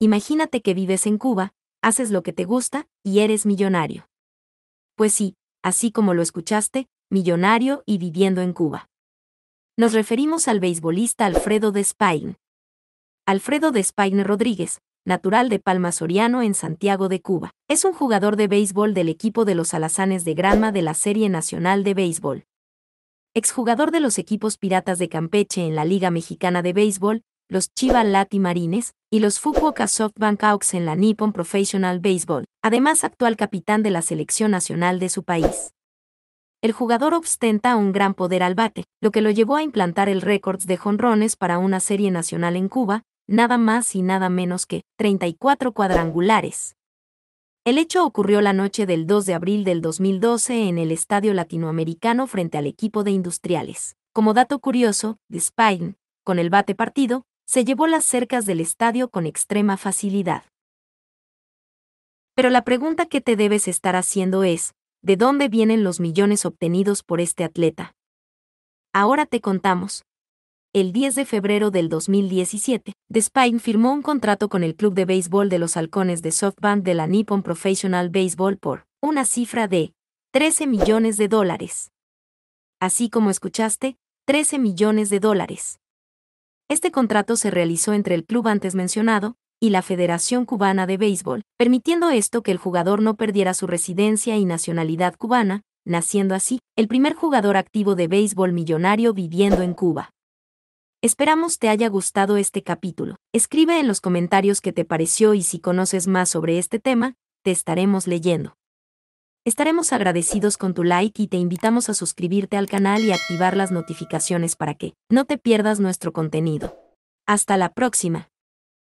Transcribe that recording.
Imagínate que vives en Cuba, haces lo que te gusta y eres millonario. Pues sí, así como lo escuchaste, millonario y viviendo en Cuba. Nos referimos al beisbolista Alfredo Despain. Alfredo Despain Rodríguez, natural de Palma Soriano en Santiago de Cuba, es un jugador de béisbol del equipo de los Alazanes de Grama de la Serie Nacional de Béisbol. Exjugador de los equipos Piratas de Campeche en la Liga Mexicana de Béisbol los Chiba Lati Marines y los Fukuoka SoftBank Hawks en la Nippon Professional Baseball, además actual capitán de la selección nacional de su país. El jugador ostenta un gran poder al bate, lo que lo llevó a implantar el récord de jonrones para una serie nacional en Cuba, nada más y nada menos que 34 cuadrangulares. El hecho ocurrió la noche del 2 de abril del 2012 en el Estadio Latinoamericano frente al equipo de Industriales. Como dato curioso, Spain, con el bate partido, se llevó las cercas del estadio con extrema facilidad. Pero la pregunta que te debes estar haciendo es, ¿de dónde vienen los millones obtenidos por este atleta? Ahora te contamos. El 10 de febrero del 2017, Despine firmó un contrato con el club de béisbol de los halcones de SoftBank de la Nippon Professional Baseball por una cifra de 13 millones de dólares. Así como escuchaste, 13 millones de dólares. Este contrato se realizó entre el club antes mencionado y la Federación Cubana de Béisbol, permitiendo esto que el jugador no perdiera su residencia y nacionalidad cubana, naciendo así el primer jugador activo de béisbol millonario viviendo en Cuba. Esperamos te haya gustado este capítulo. Escribe en los comentarios qué te pareció y si conoces más sobre este tema, te estaremos leyendo. Estaremos agradecidos con tu like y te invitamos a suscribirte al canal y activar las notificaciones para que no te pierdas nuestro contenido. Hasta la próxima.